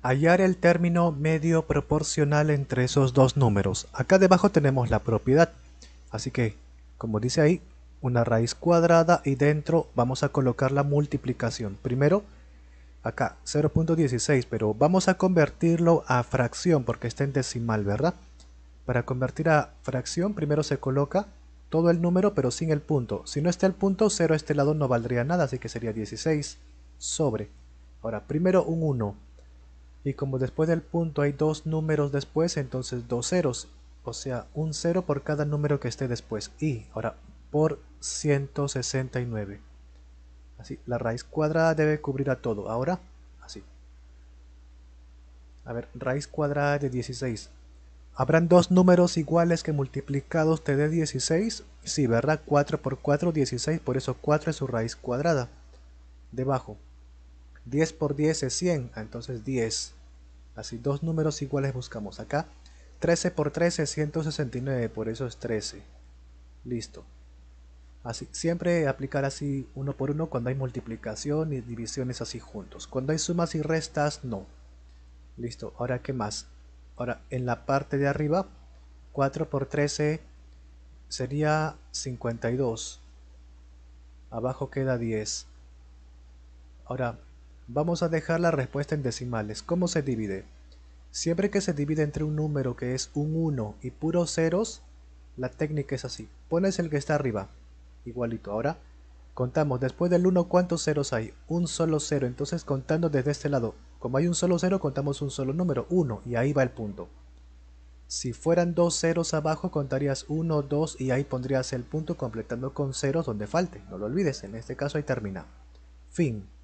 Hallar el término medio proporcional entre esos dos números. Acá debajo tenemos la propiedad. Así que, como dice ahí, una raíz cuadrada y dentro vamos a colocar la multiplicación. Primero, acá 0.16, pero vamos a convertirlo a fracción porque está en decimal, ¿verdad? Para convertir a fracción, primero se coloca todo el número pero sin el punto. Si no está el punto, 0 a este lado no valdría nada, así que sería 16 sobre. Ahora, primero un 1 y como después del punto hay dos números después, entonces dos ceros, o sea, un cero por cada número que esté después, y ahora por 169. Así, la raíz cuadrada debe cubrir a todo, ahora, así. A ver, raíz cuadrada de 16. ¿Habrán dos números iguales que multiplicados te dé 16? Sí, ¿verdad? 4 por 4, 16, por eso 4 es su raíz cuadrada. Debajo, 10 por 10 es 100, ah, entonces 10. Así, dos números iguales buscamos acá. 13 por 13 es 169, por eso es 13. Listo. Así, siempre aplicar así uno por uno cuando hay multiplicación y divisiones así juntos. Cuando hay sumas y restas, no. Listo, ahora ¿qué más? Ahora, en la parte de arriba, 4 por 13 sería 52. Abajo queda 10. Ahora, vamos a dejar la respuesta en decimales. ¿Cómo se divide? Siempre que se divide entre un número que es un 1 y puros ceros, la técnica es así. Pones el que está arriba, igualito. Ahora contamos después del 1 cuántos ceros hay. Un solo cero, entonces contando desde este lado. Como hay un solo cero, contamos un solo número, 1, y ahí va el punto. Si fueran dos ceros abajo, contarías 1, 2 y ahí pondrías el punto completando con ceros donde falte. No lo olvides, en este caso ahí termina. Fin.